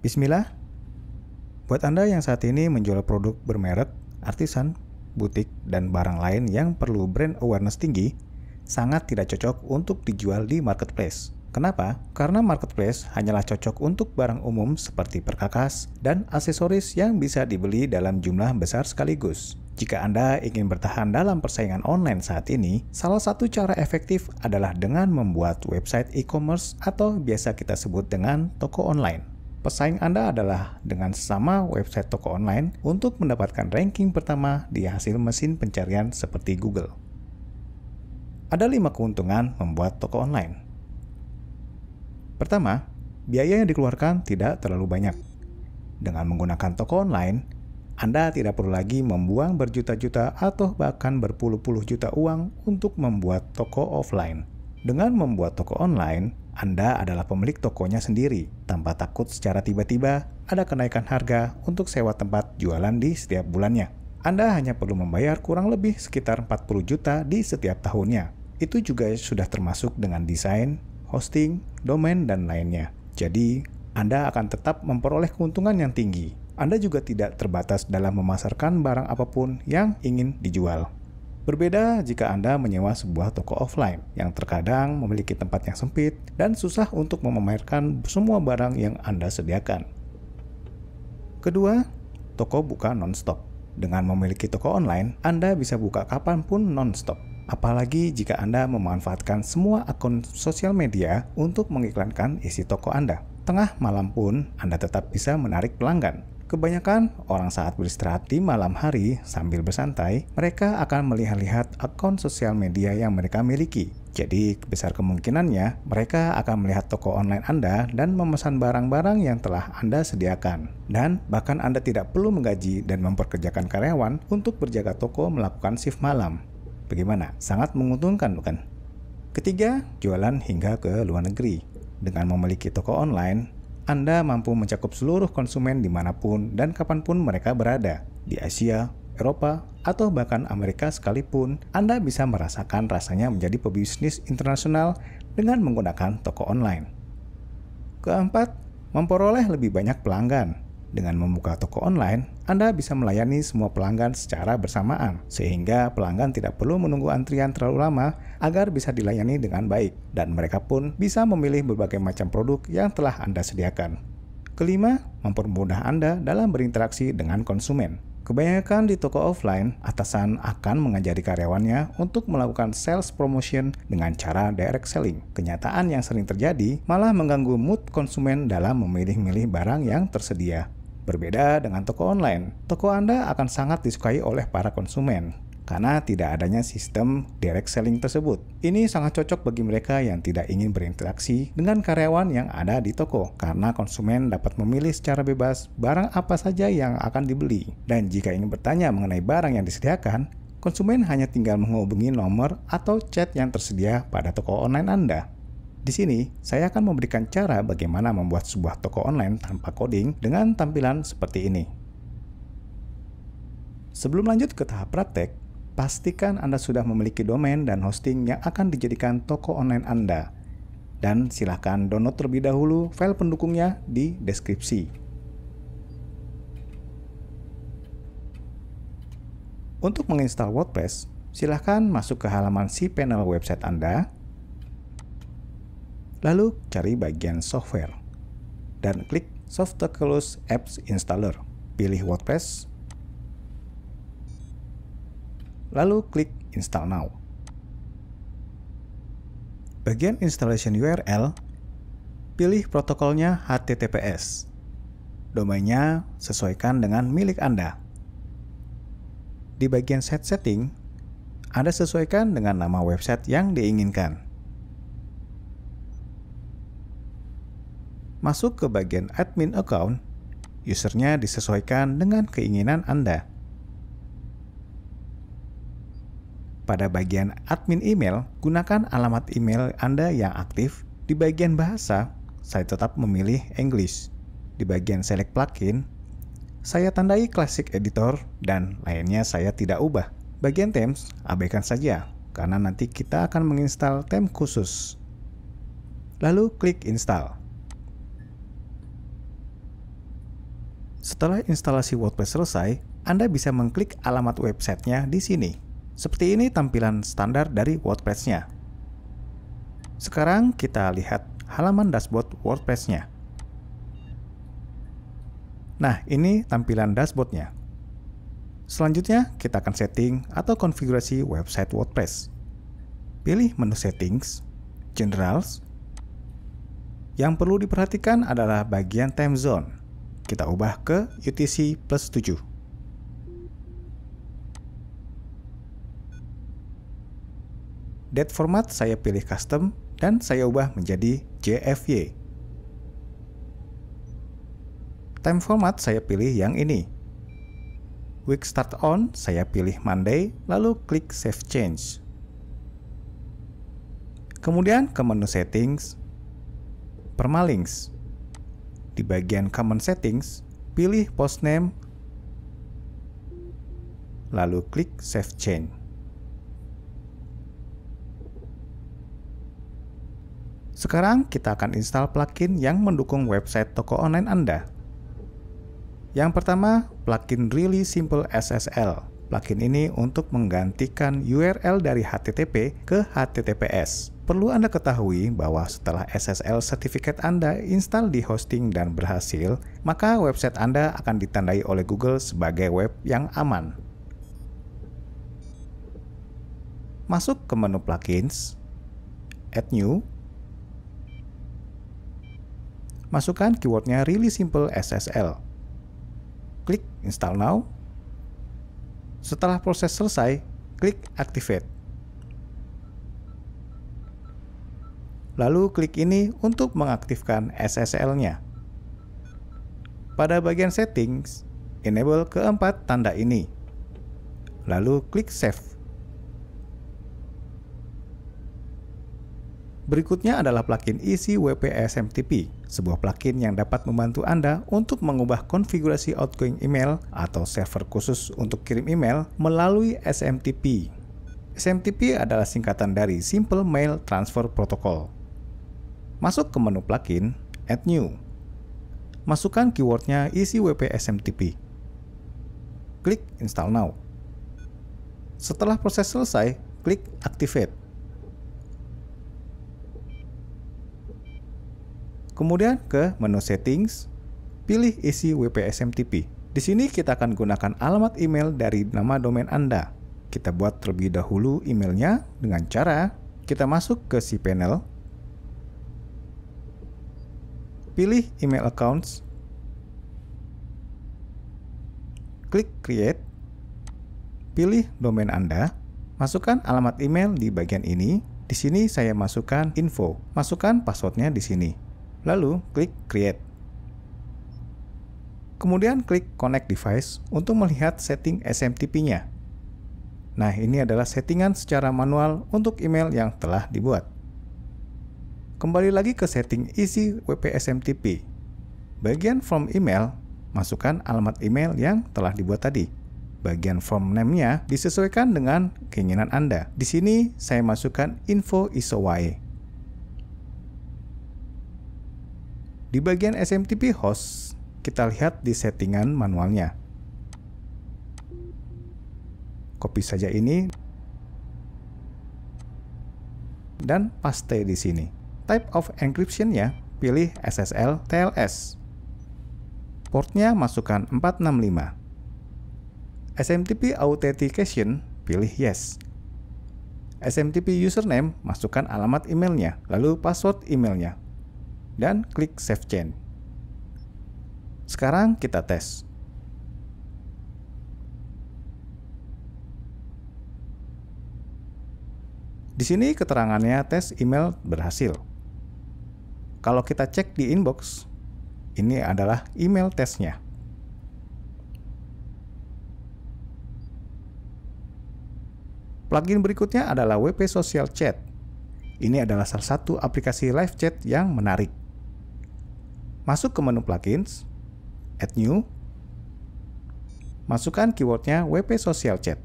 Bismillah. Buat Anda yang saat ini menjual produk bermerek, artisan, butik, dan barang lain yang perlu brand awareness tinggi, sangat tidak cocok untuk dijual di marketplace. Kenapa? Karena marketplace hanyalah cocok untuk barang umum seperti perkakas dan aksesoris yang bisa dibeli dalam jumlah besar sekaligus. Jika Anda ingin bertahan dalam persaingan online saat ini, salah satu cara efektif adalah dengan membuat website e-commerce atau biasa kita sebut dengan toko online. Pesaing Anda adalah dengan sesama website toko online untuk mendapatkan ranking pertama di hasil mesin pencarian seperti Google. Ada lima keuntungan membuat toko online. Pertama, biaya yang dikeluarkan tidak terlalu banyak. Dengan menggunakan toko online, Anda tidak perlu lagi membuang berjuta-juta atau bahkan berpuluh-puluh juta uang untuk membuat toko offline. Dengan membuat toko online, anda adalah pemilik tokonya sendiri, tanpa takut secara tiba-tiba ada kenaikan harga untuk sewa tempat jualan di setiap bulannya. Anda hanya perlu membayar kurang lebih sekitar 40 juta di setiap tahunnya. Itu juga sudah termasuk dengan desain, hosting, domain, dan lainnya. Jadi, Anda akan tetap memperoleh keuntungan yang tinggi. Anda juga tidak terbatas dalam memasarkan barang apapun yang ingin dijual. Berbeda jika Anda menyewa sebuah toko offline yang terkadang memiliki tempat yang sempit dan susah untuk memamerkan semua barang yang Anda sediakan. Kedua, toko buka non-stop. Dengan memiliki toko online, Anda bisa buka kapanpun non-stop. Apalagi jika Anda memanfaatkan semua akun sosial media untuk mengiklankan isi toko Anda. Tengah malam pun, Anda tetap bisa menarik pelanggan. Kebanyakan orang saat beristirahat di malam hari sambil bersantai, mereka akan melihat-lihat akun sosial media yang mereka miliki. Jadi, besar kemungkinannya mereka akan melihat toko online Anda dan memesan barang-barang yang telah Anda sediakan. Dan bahkan Anda tidak perlu menggaji dan memperkerjakan karyawan untuk berjaga toko melakukan shift malam. Bagaimana? Sangat menguntungkan, bukan? Ketiga, jualan hingga ke luar negeri. Dengan memiliki toko online, anda mampu mencakup seluruh konsumen dimanapun dan kapanpun mereka berada, di Asia, Eropa, atau bahkan Amerika sekalipun, Anda bisa merasakan rasanya menjadi pebisnis internasional dengan menggunakan toko online. Keempat, memperoleh lebih banyak pelanggan. Dengan membuka toko online, Anda bisa melayani semua pelanggan secara bersamaan, sehingga pelanggan tidak perlu menunggu antrian terlalu lama agar bisa dilayani dengan baik, dan mereka pun bisa memilih berbagai macam produk yang telah Anda sediakan. Kelima, mempermudah Anda dalam berinteraksi dengan konsumen. Kebanyakan di toko offline, atasan akan mengajari karyawannya untuk melakukan sales promotion dengan cara direct selling. Kenyataan yang sering terjadi malah mengganggu mood konsumen dalam memilih-milih barang yang tersedia. Berbeda dengan toko online, toko Anda akan sangat disukai oleh para konsumen karena tidak adanya sistem direct selling tersebut. Ini sangat cocok bagi mereka yang tidak ingin berinteraksi dengan karyawan yang ada di toko, karena konsumen dapat memilih secara bebas barang apa saja yang akan dibeli. Dan jika ingin bertanya mengenai barang yang disediakan, konsumen hanya tinggal menghubungi nomor atau chat yang tersedia pada toko online Anda. Di sini, saya akan memberikan cara bagaimana membuat sebuah toko online tanpa coding dengan tampilan seperti ini. Sebelum lanjut ke tahap praktek, pastikan Anda sudah memiliki domain dan hosting yang akan dijadikan toko online Anda. Dan silakan download terlebih dahulu file pendukungnya di deskripsi. Untuk menginstal WordPress, silakan masuk ke halaman cPanel website Anda, Lalu cari bagian software dan klik Softaculous Apps Installer. Pilih WordPress. Lalu klik Install Now. Bagian installation URL, pilih protokolnya HTTPS. Domainnya sesuaikan dengan milik Anda. Di bagian set setting, Anda sesuaikan dengan nama website yang diinginkan. masuk ke bagian admin account, usernya disesuaikan dengan keinginan Anda. Pada bagian admin email, gunakan alamat email Anda yang aktif. Di bagian bahasa, saya tetap memilih English. Di bagian select plugin, saya tandai Classic Editor dan lainnya saya tidak ubah. Bagian themes, abaikan saja, karena nanti kita akan menginstal theme khusus. Lalu klik install. Setelah instalasi WordPress selesai, Anda bisa mengklik alamat websitenya di sini. Seperti ini tampilan standar dari WordPress-nya. Sekarang kita lihat halaman dashboard WordPress-nya. Nah, ini tampilan dashboard-nya. Selanjutnya, kita akan setting atau konfigurasi website WordPress. Pilih menu Settings, Generals. Yang perlu diperhatikan adalah bagian time zone kita ubah ke UTC plus 7. Date format saya pilih custom dan saya ubah menjadi JFY. Time format saya pilih yang ini. Week start on saya pilih Monday lalu klik save change. Kemudian ke menu settings, permalinks di bagian Common Settings, pilih Post Name, lalu klik Save Change. Sekarang kita akan install plugin yang mendukung website toko online Anda. Yang pertama, plugin Really Simple SSL. Plugin ini untuk menggantikan URL dari HTTP ke HTTPS. Perlu Anda ketahui bahwa setelah SSL certificate Anda install di hosting dan berhasil, maka website Anda akan ditandai oleh Google sebagai web yang aman. Masuk ke menu plugins, add new, masukkan keywordnya really simple SSL. Klik install now. Setelah proses selesai, klik activate. Lalu klik ini untuk mengaktifkan SSL-nya. Pada bagian settings, enable keempat tanda ini. Lalu klik save. Berikutnya adalah plugin isi WP-SMTP, sebuah plugin yang dapat membantu Anda untuk mengubah konfigurasi outgoing email atau server khusus untuk kirim email melalui SMTP. SMTP adalah singkatan dari Simple Mail Transfer Protocol. Masuk ke menu plugin, add new. Masukkan keywordnya isi WP SMTP. Klik install now. Setelah proses selesai, klik activate. Kemudian ke menu settings, pilih isi WP SMTP. Di sini kita akan gunakan alamat email dari nama domain Anda. Kita buat terlebih dahulu emailnya dengan cara kita masuk ke cPanel, Pilih email accounts. Klik create. Pilih domain Anda. Masukkan alamat email di bagian ini. Di sini saya masukkan info. Masukkan passwordnya di sini. Lalu klik create. Kemudian klik connect device untuk melihat setting SMTP-nya. Nah, ini adalah settingan secara manual untuk email yang telah dibuat. Kembali lagi ke setting isi WP-SMTP. Bagian form email, masukkan alamat email yang telah dibuat tadi. Bagian form name-nya disesuaikan dengan keinginan Anda. Di sini saya masukkan info ISO isowae. Di bagian SMTP host, kita lihat di settingan manualnya. Copy saja ini dan paste di sini. Type of encryption-nya, pilih SSL TLS. Portnya masukkan 465. SMTP Authentication, pilih Yes. SMTP username, masukkan alamat emailnya, lalu password emailnya, dan klik Save Change. Sekarang kita tes. Di sini keterangannya tes email berhasil. Kalau kita cek di inbox, ini adalah email tesnya. Plugin berikutnya adalah WP Social Chat. Ini adalah salah satu aplikasi live chat yang menarik. Masuk ke menu plugins, add new, masukkan keywordnya WP Social Chat.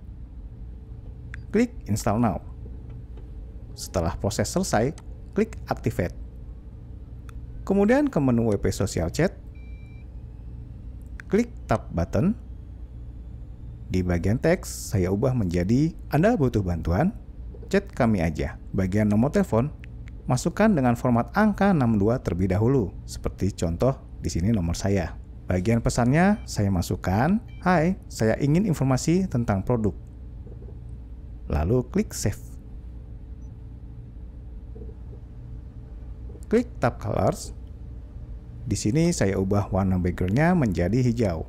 Klik install now. Setelah proses selesai, klik activate. Kemudian ke menu WP Social Chat, klik Tab button. Di bagian teks, saya ubah menjadi Anda butuh bantuan, chat kami aja. Bagian nomor telepon, masukkan dengan format angka 62 terlebih dahulu, seperti contoh di sini nomor saya. Bagian pesannya, saya masukkan, Hai, saya ingin informasi tentang produk. Lalu klik Save. Klik tab Colors, di sini saya ubah warna backgroundnya menjadi hijau.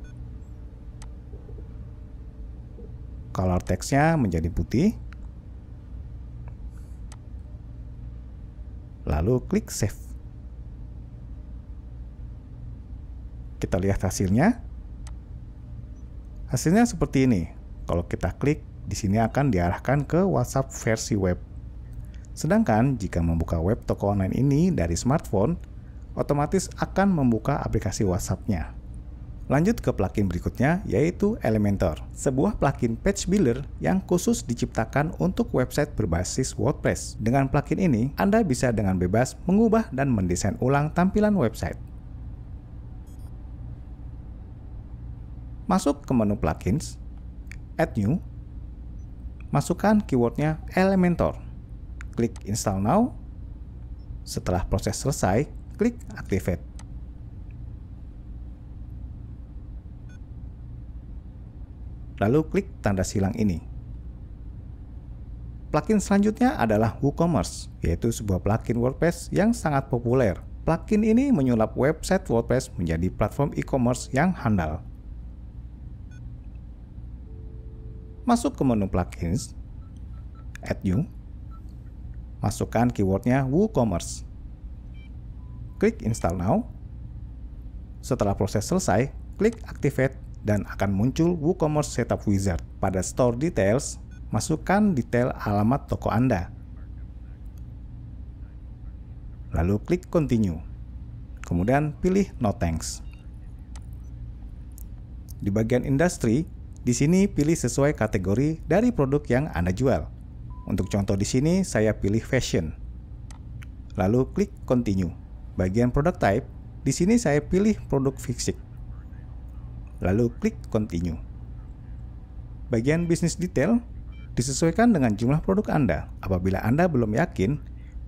Color teksnya menjadi putih. Lalu klik save. Kita lihat hasilnya. Hasilnya seperti ini. Kalau kita klik, di sini akan diarahkan ke WhatsApp versi web. Sedangkan jika membuka web toko online ini dari smartphone, otomatis akan membuka aplikasi WhatsApp-nya. Lanjut ke plugin berikutnya, yaitu Elementor, sebuah plugin page builder yang khusus diciptakan untuk website berbasis WordPress. Dengan plugin ini, Anda bisa dengan bebas mengubah dan mendesain ulang tampilan website. Masuk ke menu plugins, add new, masukkan keywordnya Elementor, klik install now. Setelah proses selesai, Klik Activate. Lalu klik tanda silang ini. Plugin selanjutnya adalah WooCommerce, yaitu sebuah plugin WordPress yang sangat populer. Plugin ini menyulap website WordPress menjadi platform e-commerce yang handal. Masuk ke menu plugins, add new, masukkan keywordnya WooCommerce klik install now. Setelah proses selesai, klik activate dan akan muncul WooCommerce Setup Wizard. Pada store details, masukkan detail alamat toko Anda. Lalu klik continue. Kemudian pilih no thanks. Di bagian industri, di sini pilih sesuai kategori dari produk yang Anda jual. Untuk contoh di sini saya pilih fashion. Lalu klik continue. Bagian product type, di sini saya pilih produk fisik. Lalu klik continue. Bagian bisnis detail, disesuaikan dengan jumlah produk Anda. Apabila Anda belum yakin,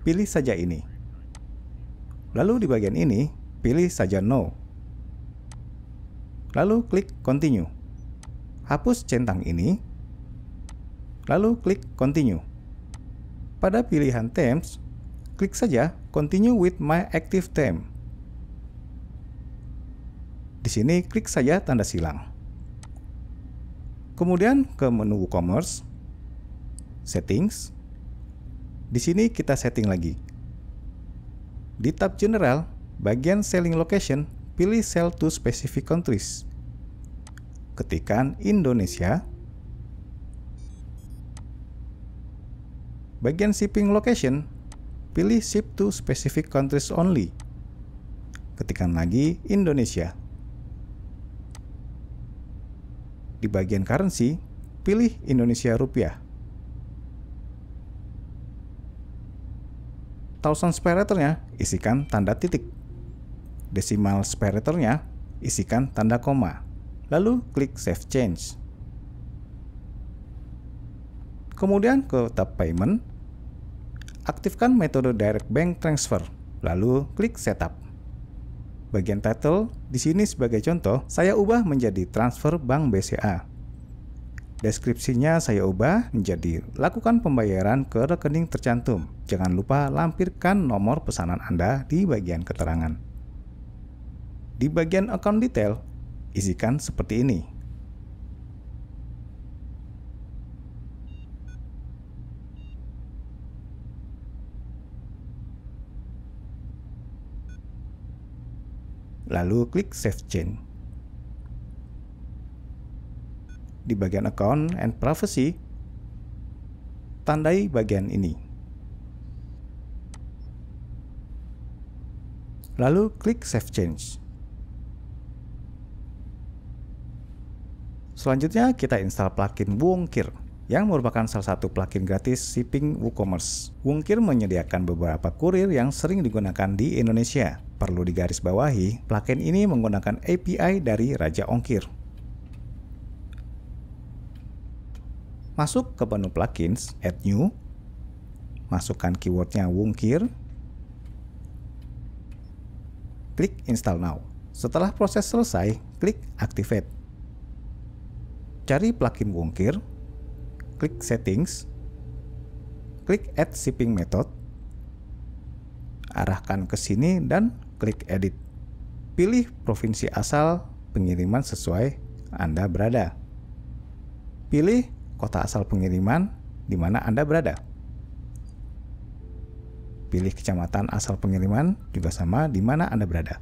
pilih saja ini. Lalu di bagian ini, pilih saja no. Lalu klik continue. Hapus centang ini. Lalu klik continue. Pada pilihan terms, Klik saja Continue with my active theme. Di sini klik saja tanda silang. Kemudian ke menu WooCommerce, Settings. Di sini kita setting lagi. Di tab General, bagian Selling Location, pilih Sell to Specific Countries. Ketikan Indonesia. Bagian Shipping Location, pilih ship to specific countries only. Ketikkan lagi Indonesia. Di bagian currency, pilih Indonesia rupiah. Thousand separatornya isikan tanda titik. Desimal separatornya isikan tanda koma. Lalu klik save change. Kemudian ke tab payment, aktifkan metode direct bank transfer, lalu klik setup. Bagian title di sini sebagai contoh, saya ubah menjadi transfer bank BCA. Deskripsinya saya ubah menjadi lakukan pembayaran ke rekening tercantum. Jangan lupa lampirkan nomor pesanan Anda di bagian keterangan. Di bagian account detail, isikan seperti ini. lalu klik Save Change. Di bagian Account and Privacy, tandai bagian ini. Lalu klik Save Change. Selanjutnya kita install plugin Wongkir yang merupakan salah satu plugin gratis shipping WooCommerce. Wongkir menyediakan beberapa kurir yang sering digunakan di Indonesia. Perlu digarisbawahi, plugin ini menggunakan API dari Raja Ongkir. Masuk ke menu plugins, add new, masukkan keywordnya Wongkir, klik install now. Setelah proses selesai, klik activate. Cari plugin Wongkir, klik settings, klik add shipping method, arahkan ke sini dan klik edit. Pilih provinsi asal pengiriman sesuai Anda berada. Pilih kota asal pengiriman di mana Anda berada. Pilih kecamatan asal pengiriman juga sama di mana Anda berada.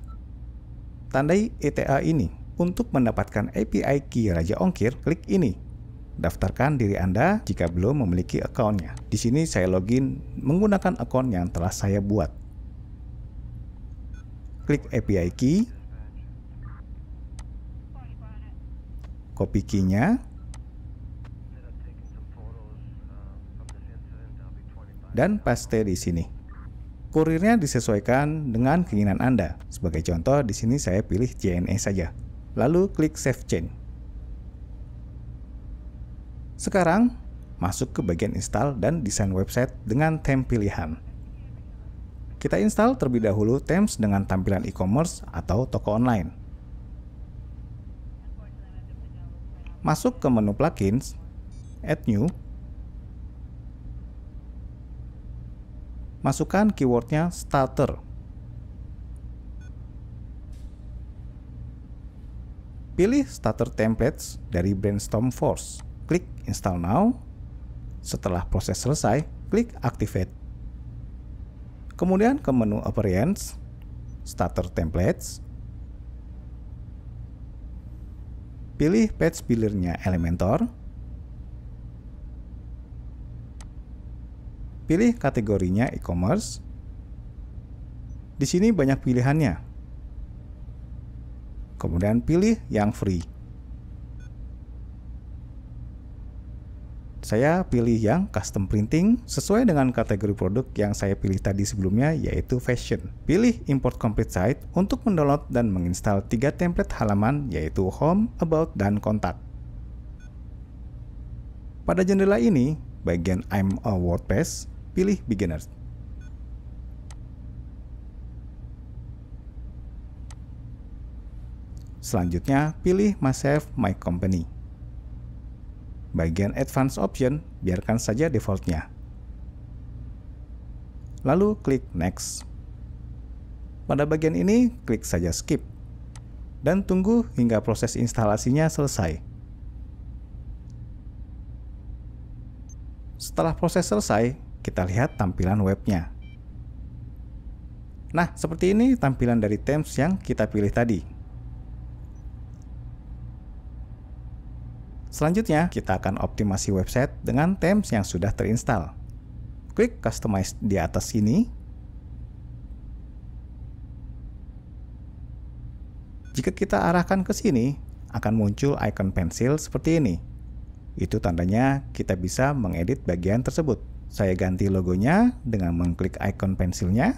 Tandai ETA ini. Untuk mendapatkan API key Raja Ongkir, klik ini. Daftarkan diri Anda jika belum memiliki akunnya. Di sini saya login menggunakan akun yang telah saya buat klik API key, copy key-nya, dan paste di sini. Kurirnya disesuaikan dengan keinginan Anda. Sebagai contoh, di sini saya pilih JNE saja. Lalu klik Save Change. Sekarang, masuk ke bagian install dan desain website dengan theme pilihan. Kita install terlebih dahulu Temps dengan tampilan e-commerce atau toko online. Masuk ke menu plugins, add new, masukkan keywordnya starter. Pilih starter templates dari Brainstorm Force. Klik install now. Setelah proses selesai, klik activate. Kemudian ke menu Appearance, Starter Templates, pilih page buildernya Elementor, pilih kategorinya e-commerce. Di sini banyak pilihannya. Kemudian pilih yang free. Saya pilih yang custom printing sesuai dengan kategori produk yang saya pilih tadi sebelumnya yaitu fashion. Pilih import complete site untuk mendownload dan menginstal tiga template halaman yaitu home, about, dan kontak. Pada jendela ini, bagian I'm a WordPress, pilih beginners. Selanjutnya, pilih Myself My Company. Bagian Advanced Option, biarkan saja defaultnya. Lalu klik Next. Pada bagian ini, klik saja Skip. Dan tunggu hingga proses instalasinya selesai. Setelah proses selesai, kita lihat tampilan webnya. Nah, seperti ini tampilan dari themes yang kita pilih tadi. Selanjutnya, kita akan optimasi website dengan themes yang sudah terinstall. Klik customize di atas sini. Jika kita arahkan ke sini, akan muncul icon pensil seperti ini. Itu tandanya kita bisa mengedit bagian tersebut. Saya ganti logonya dengan mengklik icon pensilnya.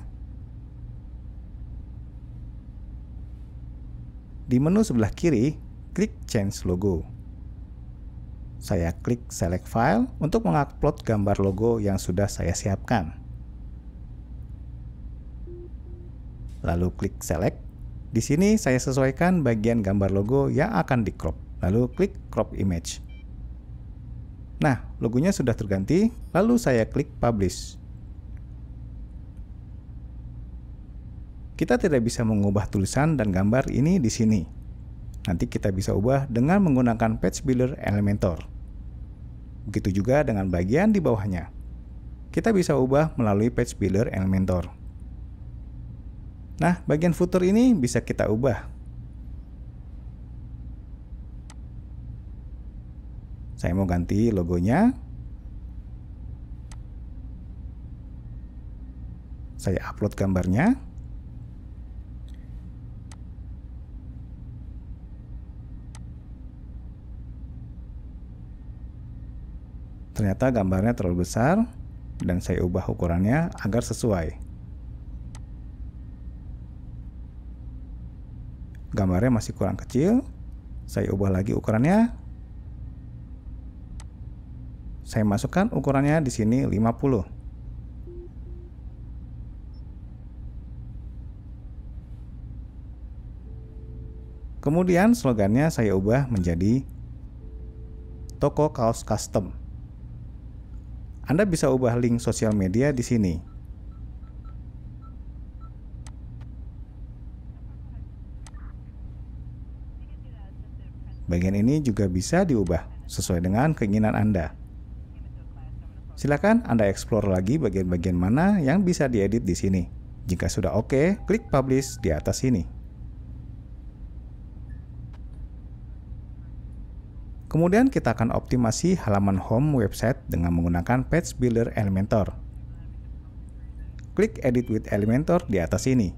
Di menu sebelah kiri, klik Change Logo. Saya klik select file untuk mengupload gambar logo yang sudah saya siapkan. Lalu klik select. Di sini saya sesuaikan bagian gambar logo yang akan di crop. Lalu klik crop image. Nah, logonya sudah terganti, lalu saya klik publish. Kita tidak bisa mengubah tulisan dan gambar ini di sini nanti kita bisa ubah dengan menggunakan Page Builder Elementor. Begitu juga dengan bagian di bawahnya. Kita bisa ubah melalui Page Builder Elementor. Nah, bagian footer ini bisa kita ubah. Saya mau ganti logonya. Saya upload gambarnya. Ternyata gambarnya terlalu besar dan saya ubah ukurannya agar sesuai. Gambarnya masih kurang kecil, saya ubah lagi ukurannya. Saya masukkan ukurannya di sini 50. Kemudian slogannya saya ubah menjadi toko kaos custom. Anda bisa ubah link sosial media di sini. Bagian ini juga bisa diubah sesuai dengan keinginan Anda. Silakan Anda explore lagi bagian-bagian mana yang bisa diedit di sini. Jika sudah oke, okay, klik publish di atas sini. Kemudian kita akan optimasi halaman home website dengan menggunakan Page Builder Elementor. Klik Edit with Elementor di atas ini.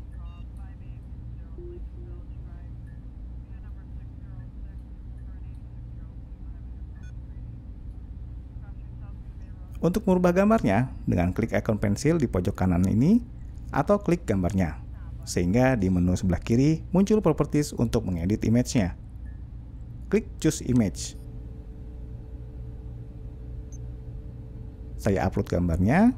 Untuk merubah gambarnya, dengan klik ikon pensil di pojok kanan ini, atau klik gambarnya, sehingga di menu sebelah kiri muncul properties untuk mengedit image-nya. Klik Choose Image. Saya upload gambarnya.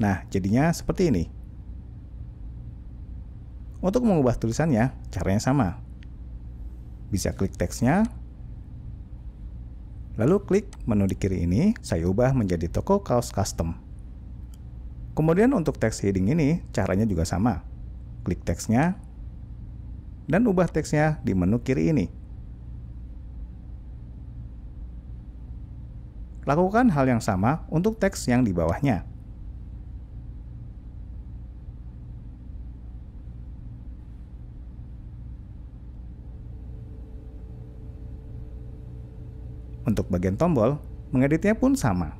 Nah, jadinya seperti ini. Untuk mengubah tulisannya, caranya sama. Bisa klik teksnya, lalu klik menu di kiri ini, saya ubah menjadi toko kaos custom. Kemudian untuk teks heading ini, caranya juga sama. Klik teksnya, dan ubah teksnya di menu kiri ini. Lakukan hal yang sama untuk teks yang di bawahnya. Untuk bagian tombol, mengeditnya pun sama.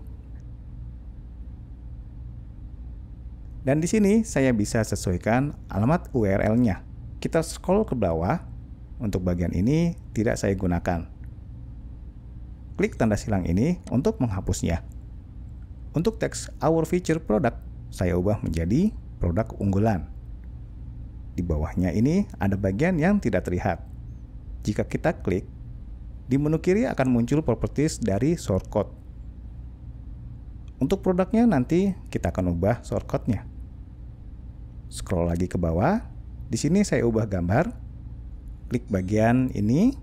Dan di sini saya bisa sesuaikan alamat URL-nya. Kita scroll ke bawah untuk bagian ini tidak saya gunakan. Klik tanda silang ini untuk menghapusnya. Untuk teks Our Feature Product, saya ubah menjadi produk unggulan. Di bawahnya ini ada bagian yang tidak terlihat. Jika kita klik, di menu kiri akan muncul properties dari shortcode. Untuk produknya nanti kita akan ubah shortcode-nya. Scroll lagi ke bawah, di sini saya ubah gambar. Klik bagian ini.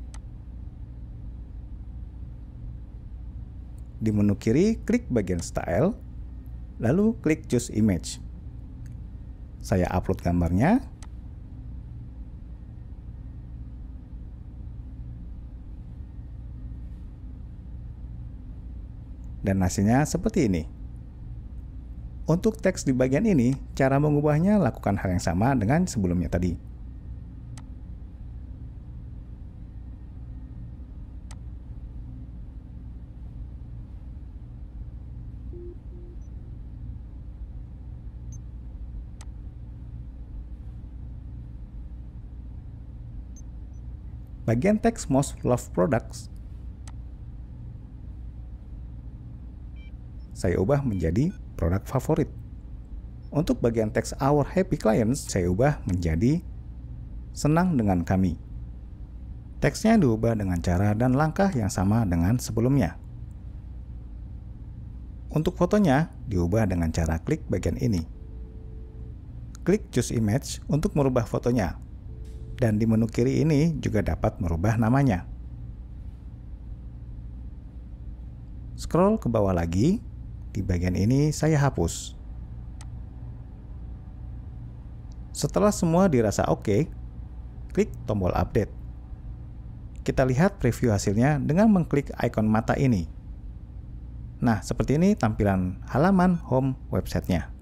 Di menu kiri, klik bagian style. Lalu klik choose image. Saya upload gambarnya. Dan hasilnya seperti ini. Untuk teks di bagian ini, cara mengubahnya lakukan hal yang sama dengan sebelumnya tadi. Bagian teks most love products saya ubah menjadi produk favorit. Untuk bagian teks Our Happy Clients, saya ubah menjadi Senang dengan kami. Teksnya diubah dengan cara dan langkah yang sama dengan sebelumnya. Untuk fotonya, diubah dengan cara klik bagian ini. Klik Choose Image untuk merubah fotonya. Dan di menu kiri ini juga dapat merubah namanya. Scroll ke bawah lagi di bagian ini saya hapus. Setelah semua dirasa oke, okay, klik tombol update. Kita lihat preview hasilnya dengan mengklik ikon mata ini. Nah, seperti ini tampilan halaman home websitenya.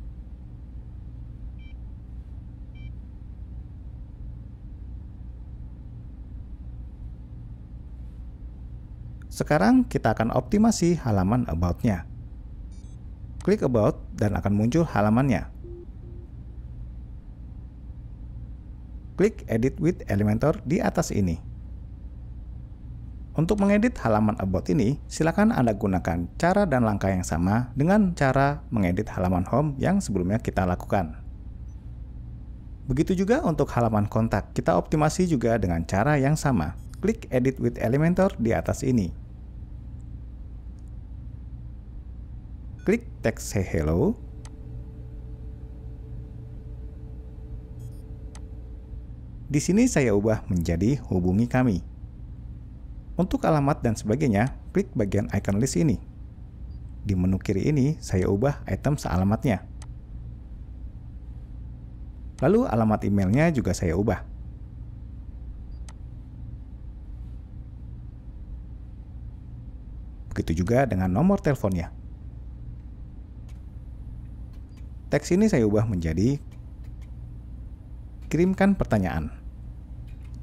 Sekarang kita akan optimasi halaman about-nya. Klik About dan akan muncul halamannya. Klik Edit with Elementor di atas ini. Untuk mengedit halaman About ini, silakan Anda gunakan cara dan langkah yang sama dengan cara mengedit halaman Home yang sebelumnya kita lakukan. Begitu juga untuk halaman kontak, kita optimasi juga dengan cara yang sama. Klik Edit with Elementor di atas ini. klik teks say hello. Di sini saya ubah menjadi hubungi kami. Untuk alamat dan sebagainya, klik bagian icon list ini. Di menu kiri ini, saya ubah item sealamatnya. Lalu alamat emailnya juga saya ubah. Begitu juga dengan nomor teleponnya. Teks ini saya ubah menjadi kirimkan pertanyaan.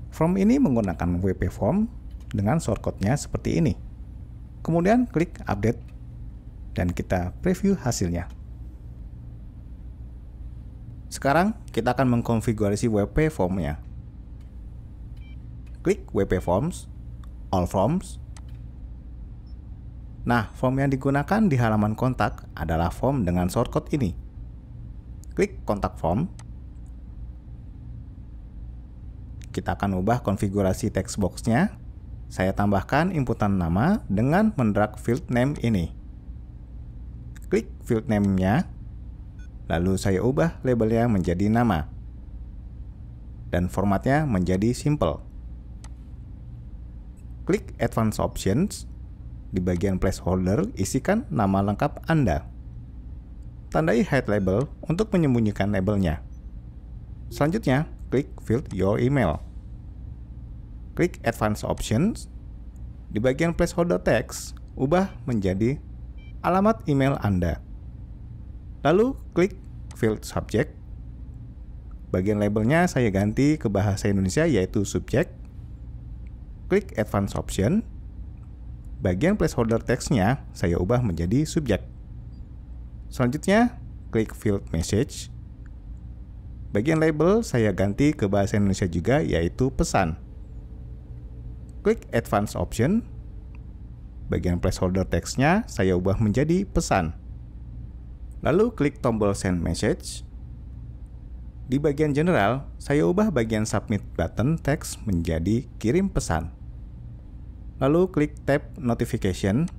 Form ini menggunakan WP Form dengan shortcode-nya seperti ini. Kemudian klik update dan kita preview hasilnya. Sekarang kita akan mengkonfigurasi WP Form-nya. Klik WP Forms, All Forms. Nah, form yang digunakan di halaman kontak adalah form dengan shortcode ini. Klik kontak form. Kita akan ubah konfigurasi text box Saya tambahkan inputan nama dengan mendrag field name ini. Klik field name-nya, lalu saya ubah labelnya menjadi nama. Dan formatnya menjadi simple. Klik Advanced Options, di bagian placeholder isikan nama lengkap Anda tandai hide label untuk menyembunyikan labelnya. Selanjutnya, klik Field Your Email. Klik Advanced Options. Di bagian placeholder text, ubah menjadi alamat email Anda. Lalu klik Field Subject. Bagian labelnya saya ganti ke bahasa Indonesia yaitu subject. Klik Advanced Option. Bagian placeholder teksnya saya ubah menjadi subject. Selanjutnya, klik field message. Bagian label saya ganti ke bahasa Indonesia juga yaitu pesan. Klik Advanced option. Bagian placeholder teksnya saya ubah menjadi pesan. Lalu klik tombol send message. Di bagian general, saya ubah bagian submit button teks menjadi kirim pesan. Lalu klik tab notification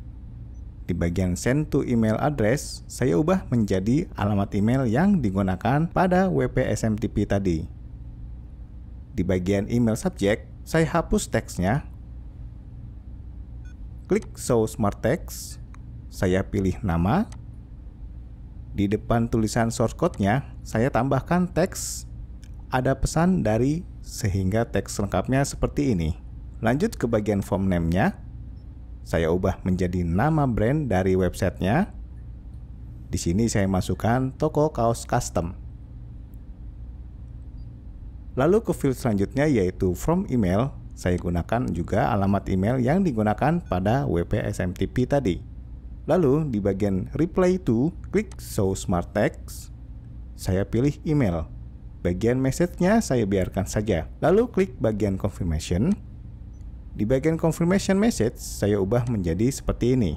di bagian send to email address, saya ubah menjadi alamat email yang digunakan pada WP-SMTP tadi. Di bagian email subject, saya hapus teksnya. Klik show smart text. Saya pilih nama. Di depan tulisan source code-nya, saya tambahkan teks ada pesan dari sehingga teks lengkapnya seperti ini. Lanjut ke bagian form name-nya, saya ubah menjadi nama brand dari websitenya. Di sini saya masukkan toko kaos custom. Lalu ke field selanjutnya yaitu from email, saya gunakan juga alamat email yang digunakan pada WP SMTP tadi. Lalu di bagian reply to, klik show smart text. Saya pilih email. Bagian message-nya saya biarkan saja. Lalu klik bagian confirmation di bagian confirmation message, saya ubah menjadi seperti ini.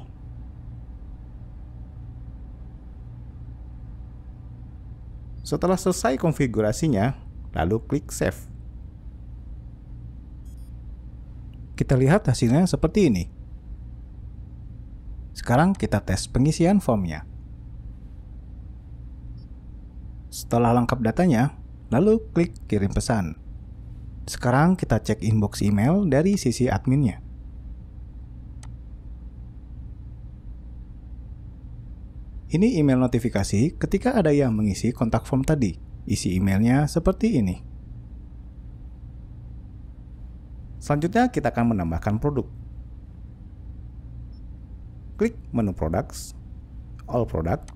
Setelah selesai konfigurasinya, lalu klik save. Kita lihat hasilnya seperti ini. Sekarang kita tes pengisian formnya. Setelah lengkap datanya, lalu klik kirim pesan. Sekarang kita cek inbox email dari sisi adminnya. Ini email notifikasi ketika ada yang mengisi kontak form tadi. Isi emailnya seperti ini. Selanjutnya kita akan menambahkan produk. Klik menu products, all product,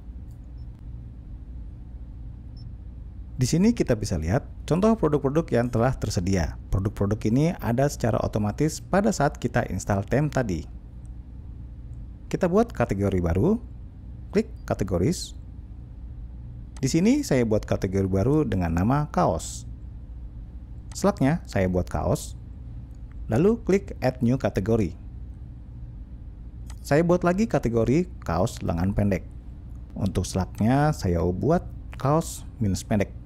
Di sini kita bisa lihat contoh produk-produk yang telah tersedia. Produk-produk ini ada secara otomatis pada saat kita install theme tadi. Kita buat kategori baru, klik kategoris. Di sini saya buat kategori baru dengan nama kaos. Slugnya saya buat kaos, lalu klik add new category. Saya buat lagi kategori kaos lengan pendek. Untuk slugnya saya buat kaos minus pendek.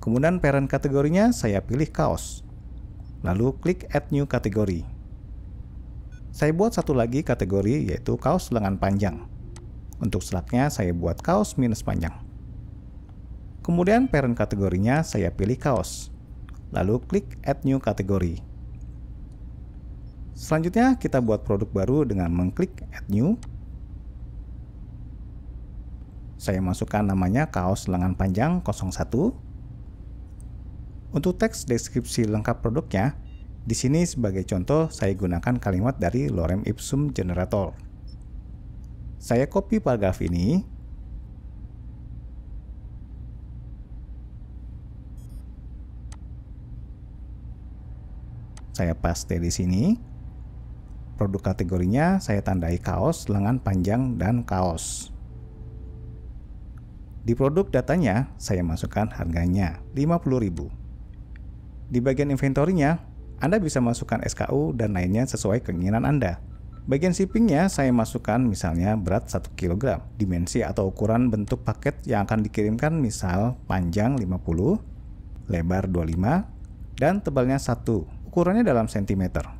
Kemudian parent kategorinya saya pilih kaos. Lalu klik add new category. Saya buat satu lagi kategori yaitu kaos lengan panjang. Untuk slugnya saya buat kaos minus panjang. Kemudian parent kategorinya saya pilih kaos. Lalu klik add new category. Selanjutnya kita buat produk baru dengan mengklik add new. Saya masukkan namanya kaos lengan panjang 01. Untuk teks deskripsi lengkap produknya, di sini sebagai contoh saya gunakan kalimat dari lorem ipsum generator. Saya copy paragraf ini. Saya paste di sini. Produk kategorinya saya tandai kaos, lengan panjang, dan kaos. Di produk datanya saya masukkan harganya 50000 di bagian inventory-nya, Anda bisa masukkan SKU dan lainnya sesuai keinginan Anda. Bagian shippingnya saya masukkan misalnya berat 1 kg, dimensi atau ukuran bentuk paket yang akan dikirimkan misal panjang 50, lebar 25, dan tebalnya 1, ukurannya dalam sentimeter.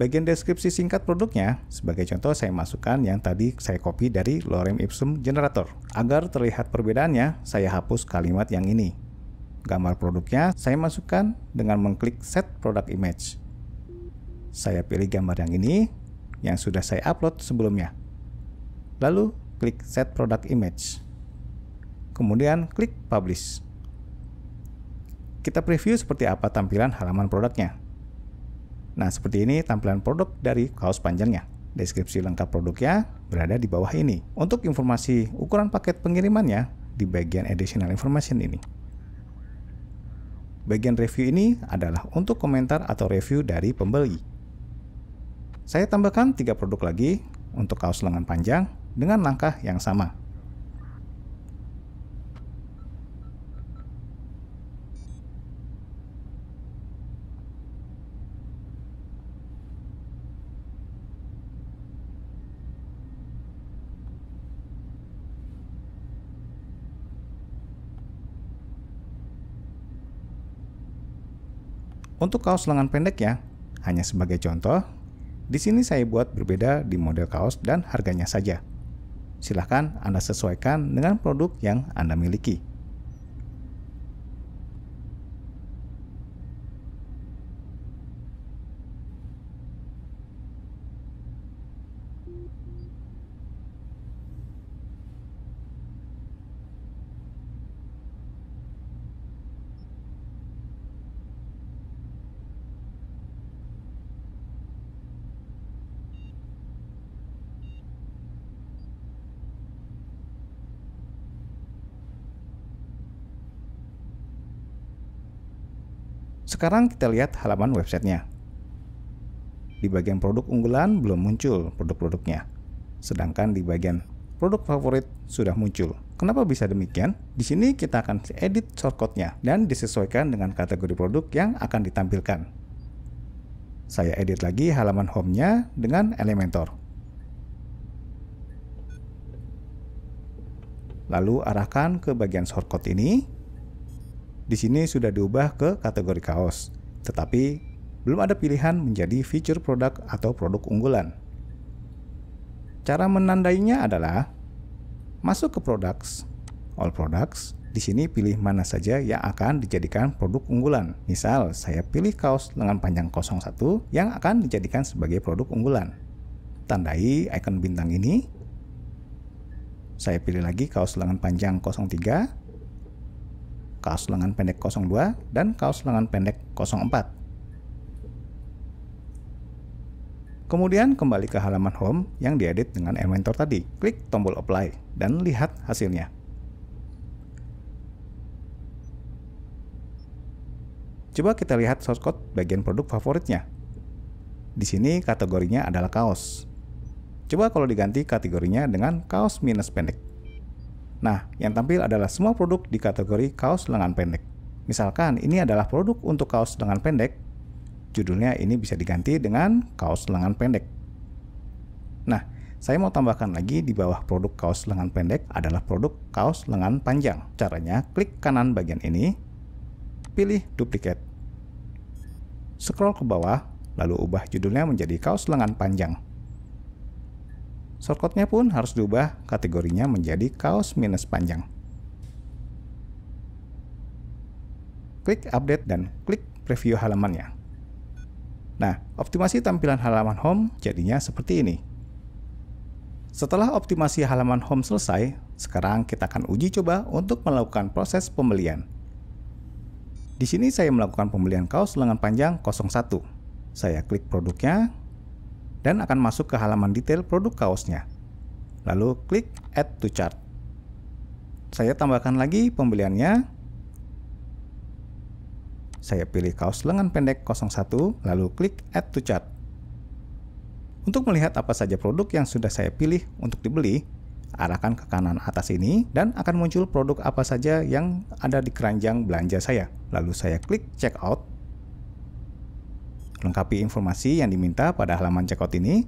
Bagian deskripsi singkat produknya, sebagai contoh saya masukkan yang tadi saya copy dari lorem ipsum generator. Agar terlihat perbedaannya, saya hapus kalimat yang ini gambar produknya, saya masukkan dengan mengklik set product image. Saya pilih gambar yang ini, yang sudah saya upload sebelumnya. Lalu klik set product image. Kemudian klik publish. Kita preview seperti apa tampilan halaman produknya. Nah, seperti ini tampilan produk dari kaos panjangnya. Deskripsi lengkap produknya berada di bawah ini. Untuk informasi ukuran paket pengirimannya di bagian additional information ini. Bagian review ini adalah untuk komentar atau review dari pembeli. Saya tambahkan tiga produk lagi untuk kaos lengan panjang dengan langkah yang sama. Untuk kaos lengan pendek ya, hanya sebagai contoh, di sini saya buat berbeda di model kaos dan harganya saja. Silahkan Anda sesuaikan dengan produk yang Anda miliki. Sekarang kita lihat halaman websitenya. Di bagian produk unggulan belum muncul produk-produknya. Sedangkan di bagian produk favorit sudah muncul. Kenapa bisa demikian? Di sini kita akan edit shortcode-nya dan disesuaikan dengan kategori produk yang akan ditampilkan. Saya edit lagi halaman home-nya dengan Elementor. Lalu arahkan ke bagian shortcode ini di sini sudah diubah ke kategori kaos, tetapi belum ada pilihan menjadi feature produk atau produk unggulan. Cara menandainya adalah masuk ke products, all products, di sini pilih mana saja yang akan dijadikan produk unggulan. Misal, saya pilih kaos lengan panjang 01 yang akan dijadikan sebagai produk unggulan. Tandai icon bintang ini. Saya pilih lagi kaos lengan panjang 03 kaos lengan pendek 02 dan kaos lengan pendek 04. Kemudian kembali ke halaman home yang diedit dengan Elementor tadi. Klik tombol apply dan lihat hasilnya. Coba kita lihat source code bagian produk favoritnya. Di sini kategorinya adalah kaos. Coba kalau diganti kategorinya dengan kaos minus pendek. Nah, yang tampil adalah semua produk di kategori kaos lengan pendek. Misalkan ini adalah produk untuk kaos lengan pendek, judulnya ini bisa diganti dengan kaos lengan pendek. Nah, saya mau tambahkan lagi di bawah produk kaos lengan pendek adalah produk kaos lengan panjang. Caranya, klik kanan bagian ini, pilih duplicate. Scroll ke bawah, lalu ubah judulnya menjadi kaos lengan panjang shortcutnya pun harus diubah kategorinya menjadi kaos minus panjang. Klik update dan klik preview halamannya. Nah, optimasi tampilan halaman home jadinya seperti ini. Setelah optimasi halaman home selesai, sekarang kita akan uji coba untuk melakukan proses pembelian. Di sini saya melakukan pembelian kaos lengan panjang 01. Saya klik produknya, dan akan masuk ke halaman detail produk kaosnya. Lalu klik Add to Chart. Saya tambahkan lagi pembeliannya. Saya pilih kaos lengan pendek 01, lalu klik Add to Chart. Untuk melihat apa saja produk yang sudah saya pilih untuk dibeli, arahkan ke kanan atas ini dan akan muncul produk apa saja yang ada di keranjang belanja saya. Lalu saya klik Check Out. Lengkapi informasi yang diminta pada halaman checkout ini.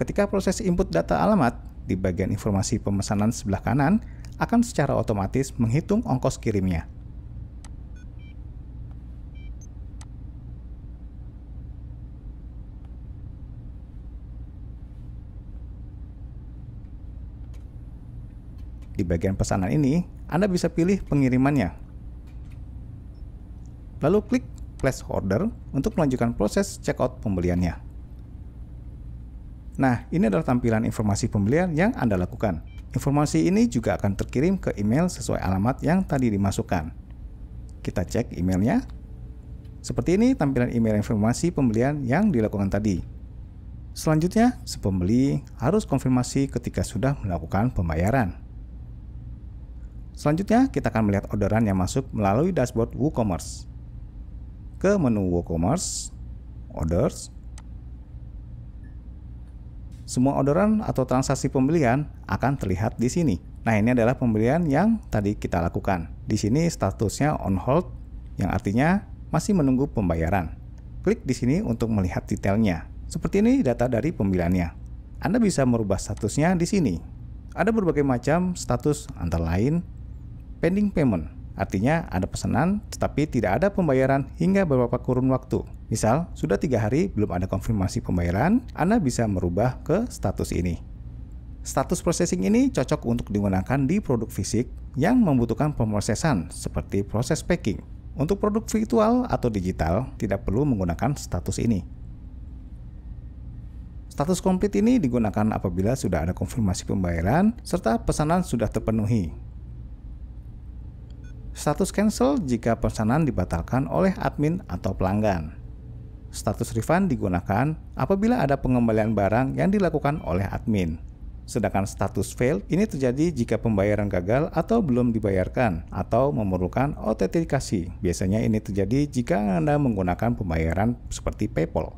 Ketika proses input data alamat, di bagian informasi pemesanan sebelah kanan akan secara otomatis menghitung ongkos kirimnya. Di bagian pesanan ini, Anda bisa pilih pengirimannya. Lalu klik place order untuk melanjutkan proses checkout pembeliannya. Nah, ini adalah tampilan informasi pembelian yang Anda lakukan. Informasi ini juga akan terkirim ke email sesuai alamat yang tadi dimasukkan. Kita cek emailnya. Seperti ini tampilan email informasi pembelian yang dilakukan tadi. Selanjutnya, si pembeli harus konfirmasi ketika sudah melakukan pembayaran. Selanjutnya, kita akan melihat orderan yang masuk melalui dashboard WooCommerce ke menu WooCommerce, Orders. Semua orderan atau transaksi pembelian akan terlihat di sini. Nah, ini adalah pembelian yang tadi kita lakukan. Di sini statusnya on hold yang artinya masih menunggu pembayaran. Klik di sini untuk melihat detailnya. Seperti ini data dari pembeliannya. Anda bisa merubah statusnya di sini. Ada berbagai macam status antara lain pending payment, Artinya ada pesanan tetapi tidak ada pembayaran hingga beberapa kurun waktu. Misal, sudah tiga hari belum ada konfirmasi pembayaran, Anda bisa merubah ke status ini. Status processing ini cocok untuk digunakan di produk fisik yang membutuhkan pemrosesan seperti proses packing. Untuk produk virtual atau digital, tidak perlu menggunakan status ini. Status komplit ini digunakan apabila sudah ada konfirmasi pembayaran serta pesanan sudah terpenuhi, Status cancel jika pesanan dibatalkan oleh admin atau pelanggan. Status refund digunakan apabila ada pengembalian barang yang dilakukan oleh admin. Sedangkan status fail ini terjadi jika pembayaran gagal atau belum dibayarkan atau memerlukan autentikasi. Biasanya ini terjadi jika Anda menggunakan pembayaran seperti PayPal.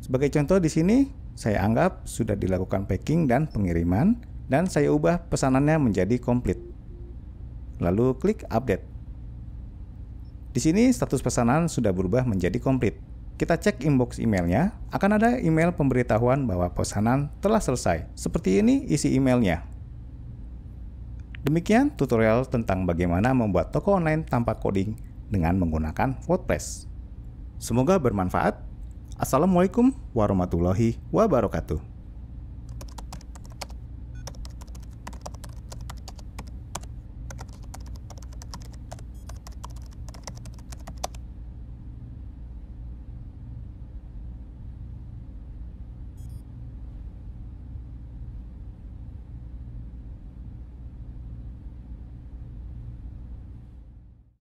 Sebagai contoh di sini, saya anggap sudah dilakukan packing dan pengiriman dan saya ubah pesanannya menjadi komplit lalu klik update. Di sini status pesanan sudah berubah menjadi komplit. Kita cek inbox emailnya, akan ada email pemberitahuan bahwa pesanan telah selesai. Seperti ini isi emailnya. Demikian tutorial tentang bagaimana membuat toko online tanpa coding dengan menggunakan WordPress. Semoga bermanfaat. Assalamualaikum warahmatullahi wabarakatuh.